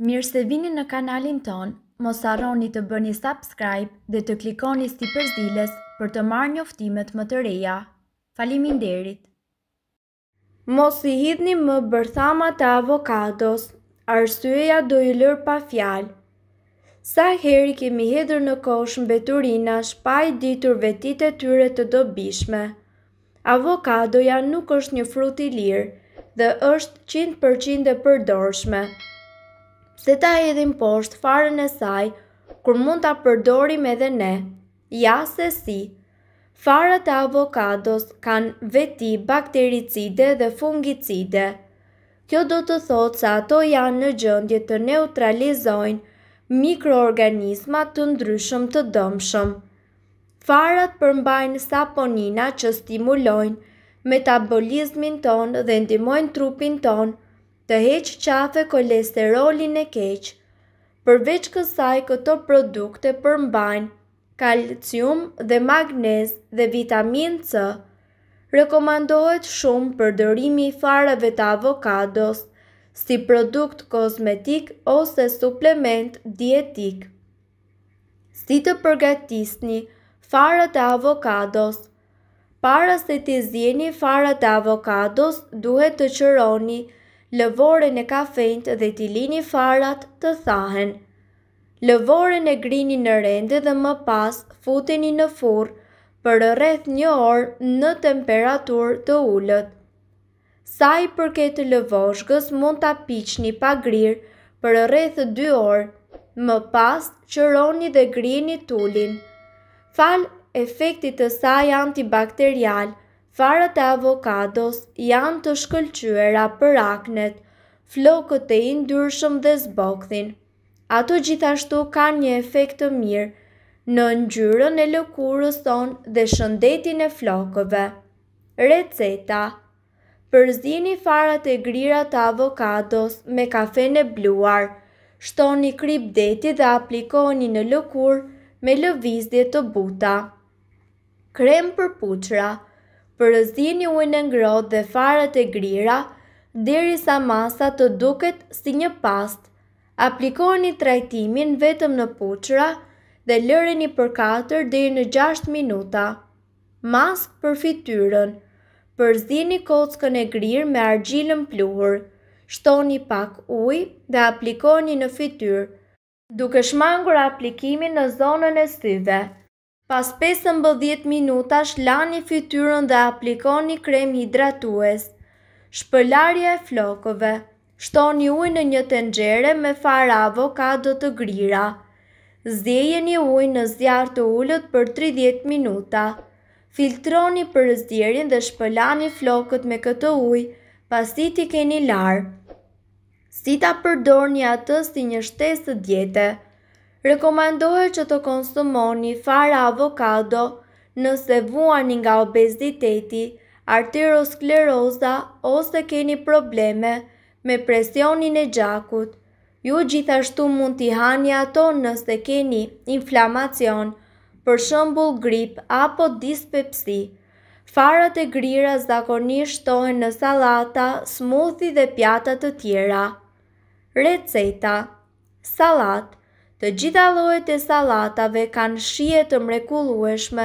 Mirë se vini në kanalin ton, mos arroni të bëni subscribe dhe të klikoni sti përzdiles për të marrë një më të reja. Falimin derit! Mos i hidhni më bërthama të avokados, arsueja do i lërë pa fjalë. Sa heri kemi hedhër në kosh në beturina shpaj ditur vetit e tyre të dobishme. Avokadoja nuk është një frut i lirë dhe është 100% dhe përdorshme se ta edhim poshtë farën e saj, kur mund ta përdorim edhe ne. Ja se si, farët e avokados kanë veti baktericide dhe fungicide. Kjo do të thotë se ato janë në gjëndje të neutralizojnë mikroorganisma të ndryshëm të dëmshëm. Farët përmbajnë saponina që stimulojnë metabolizmin tonë dhe ndimojnë trupin tonë të heqë qafe kolesterolin e keqë. Përveç kësaj këto produkte përmbajnë kalcium dhe magnez dhe vitamin C. Rekomandohet shumë përdorimi i farave të avokados si produkt kozmetik ose suplement dietik. Si të përgatisni farat e avokados? Para se të zjeni farat e avokados, duhet të qëroni lëvorën e kafejnët dhe t'i lini farat të thahen. Lëvorën e grini në rende dhe më pas futeni në furë për rreth një orë në temperatur të ullët. Sa i përket lëvoshgës mund t'a pichni pa grirë për rreth 2 orë, më pas qëroni dhe grini t'ullin. Fal efektit të saj antibakterial – Farët e avokados janë të shkëllqyera për aknet, flokët e indyrshëm dhe zbokthin. Ato gjithashtu ka një efekt të mirë në ngjyrën e lëkurës tonë dhe shëndetin e flokëve. Receta Përzini farët e grira të avokados me kafe në bluar, shtoni krip deti dhe aplikoni në lëkurë me lëvizdje të buta. Krem për putra përëzini ujnë ngrot dhe farët e grira, deri sa masa të duket si një past. Aplikoni trajtimin vetëm në puqra dhe lëreni për 4 dhe në 6 minuta. Mask për fityrën Përzini kockën e grirë me argjilën pluhur. Shtoni pak uj dhe aplikoni në fityrë, duke shmangur aplikimin në zonën e syve. Pas 15 minutash lani fytyrën dhe aplikoni krem hidratues. Shpëlarje e flokove Shtoni uj në një tenxhere me far avokado të grira. një uj në zjarr të ulët për 30 minuta. Filtroni për zdjerin dhe shpëlani flokët me këtë ujë, pasi ti keni larë. Si ta përdor një atës si një shtesë të rekomandohet që të konsumoni fara avokado nëse vuani nga obeziteti, arteroskleroza ose keni probleme me presionin e gjakut. Ju gjithashtu mund t'i hani ato nëse keni inflamacion, për shëmbull grip apo dispepsi. Farat e grira zakonisht tohen në salata, smoothie dhe pjatat të tjera. Receta Salat Të gjitha llojet e sallatave kanë shije të mrekullueshme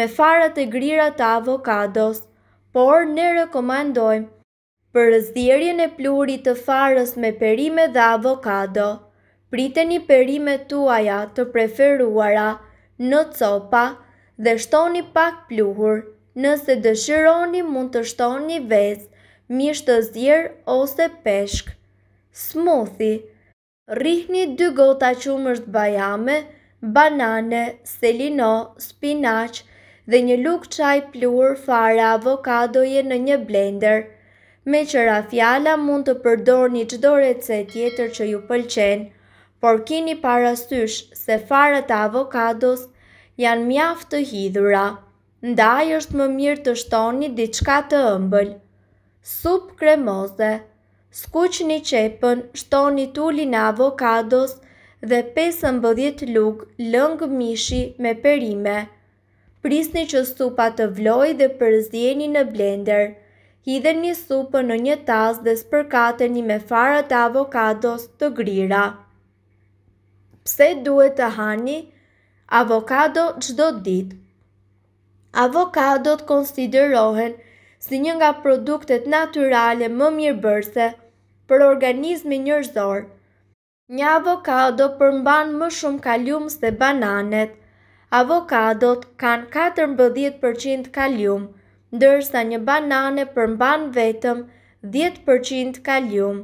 me farat e grira të avokados, por ne rekomandojmë për zdjerjen e plurit të farës me perime dhe avokado. Priteni perime tuaja të preferuara në copa dhe shtoni pak pluhur. Nëse dëshironi mund të shtoni vez, mish të zdjer ose peshk. Smoothie Rihni dy gota qumësht bajame, banane, selino, spinaq dhe një luk qaj plur, fare, avokadoje në një blender. Me që rafjala mund të përdor një qdo rece tjetër që ju pëlqen, por kini parasysh se fare të avokados janë mjaft të hidhura. Ndaj është më mirë të shtoni diçka të ëmbël. Sup kremoze skuqni një qepën, shton një tulli në avokados dhe 15 mbëdhjet lukë lëngë mishi me perime. Pris një që supa të vloj dhe përzjeni në blender. Hidhe një supë në një tas dhe spërkateni me farat avokados të grira. Pse duhet të hani? Avokado gjdo dit. Avokadot konsiderohen si një nga produktet naturale më mirëbërse për organizmi njërzor. Një avokado përmban më shumë kalium se bananet. Avokadot kanë 14% kalium, ndërsa një banane përmban vetëm 10% kalium.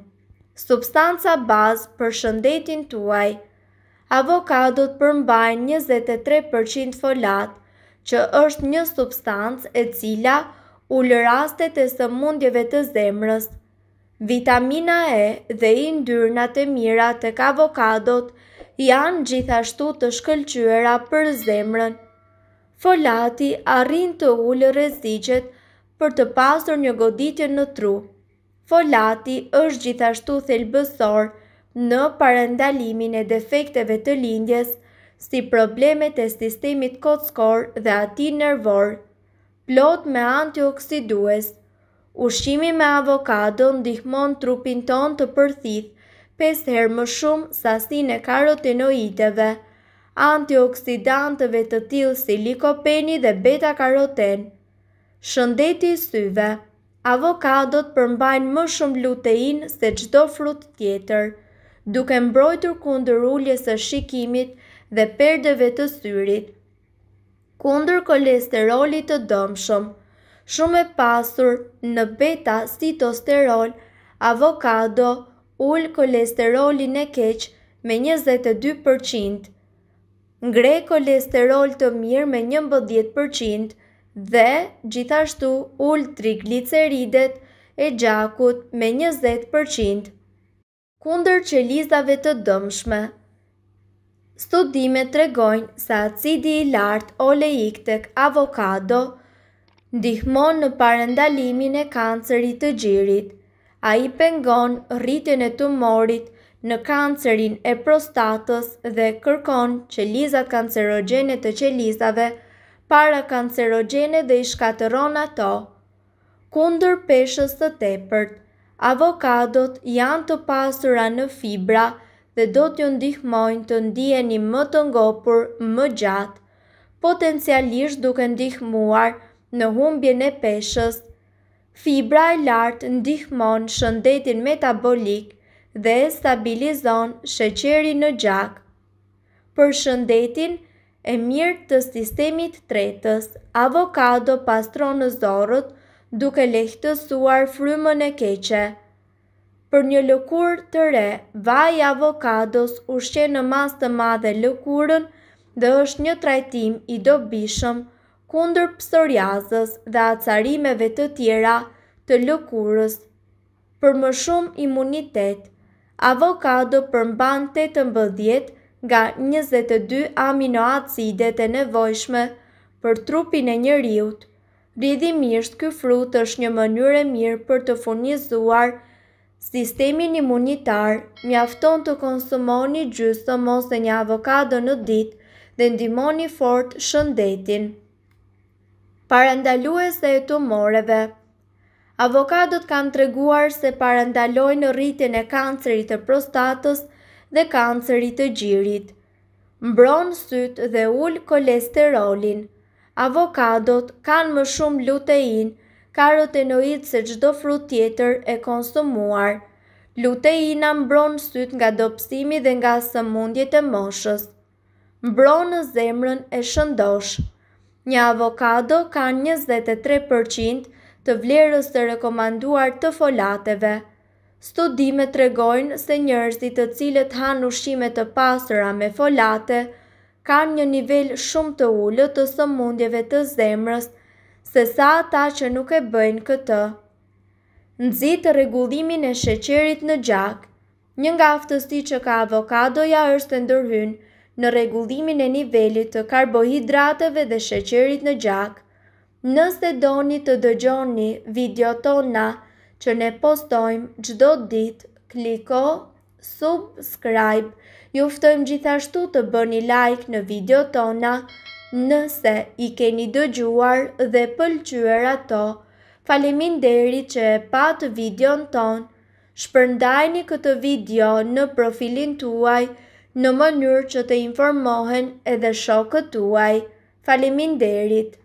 Substanca bazë për shëndetin tuaj Avokadot përmbajnë 23% folat, që është një substancë e cila ullë rastet e së mundjeve të zemrës. Vitamina E dhe i ndyrnat e mira të avokadot janë gjithashtu të shkëllqyera për zemrën. Folati arrin të ullë rezicet për të pasur një goditje në tru. Folati është gjithashtu thelbësor në parendalimin e defekteve të lindjes, si problemet e sistemit kockor dhe ati nervorë plot me antioksidues. Ushqimi me avokado ndihmon trupin ton të përthith, 5 herë më shumë sasin e karotenoideve, antioksidantëve të tilë si likopeni dhe beta-karoten. Shëndeti i syve, avokadot përmbajnë më shumë lutein se gjdo frut tjetër, duke mbrojtur kundër ulljes e shikimit dhe perdeve të syrit kundër kolesterolit të dëmshëm, shumë e pasur në beta sitosterol, avokado ul kolesterolin e keq me 22%, ngre kolesterol të mirë me 11% dhe gjithashtu ul trigliceridet e gjakut me 20%. Kundër qelizave të dëmshme, Studime të regojnë sa acidi i lartë oleik të avokado ndihmon në parendalimin e kancerit të gjirit. A i pengon rritin e tumorit në kancerin e prostatos dhe kërkon qelizat kancerogene të qelizave para kancerogene dhe i shkateron ato. Kundër peshës të tepërt, avokadot janë të pasura në fibra të dhe do t'ju ndihmojnë të ndiheni më të ngopur, më gjatë. Potencialisht duke ndihmuar në humbjen e peshës. Fibra e lartë ndihmon shëndetin metabolik dhe stabilizon sheqerin në gjak. Për shëndetin e mirë të sistemit tretës. Avokado pastron zorët duke lehtësuar frymën e keqe për një lëkur të re, vaj avokados ushqe në mas të madhe lëkurën dhe është një trajtim i dobishëm kundër psoriazës dhe acarimeve të tjera të lëkurës. Për më shumë imunitet, avokado përmban 18 nga 22 aminoacidet e nevojshme për trupin e njeriut. Rridhimisht ky frut është një mënyrë e mirë për të furnizuar Sistemin imunitar mjafton të konsumoni gjysëm mos dhe një avokado në ditë dhe ndimoni fort shëndetin. Parandalues e tumoreve Avokadot kanë treguar se parandalojnë rritjen e kancerit të prostatës dhe kancerit të gjirit. Mbron sytë dhe ul kolesterolin. Avokadot kanë më shumë lutein, karotenoid se gjdo frut tjetër e konsumuar. Luteina mbron syt nga dopsimi dhe nga sëmundjet e moshës. Mbron në zemrën e shëndosh. Një avokado ka 23% të vlerës të rekomanduar të folateve. Studime të regojnë se njërzit të cilët hanë ushqime të pasëra me folate, kanë një nivel shumë të ullë të sëmundjeve të zemrës se sa ata që nuk e bëjnë këtë. Nëzitë regullimin e sheqerit në gjak, një nga aftësti që ka avokadoja është të ndërhyn në regullimin e nivelit të karbohidrateve dhe sheqerit në gjak, nëse doni të dëgjoni video tona që ne postojmë gjdo dit, kliko subscribe, juftojmë gjithashtu të bëni like në video tona, nëse i keni dëgjuar dhe pëlqyër ato. Faleminderit që e patë video në tonë, shpërndajni këtë video në profilin tuaj në mënyrë që të informohen edhe shokët tuaj. Faleminderit. derit!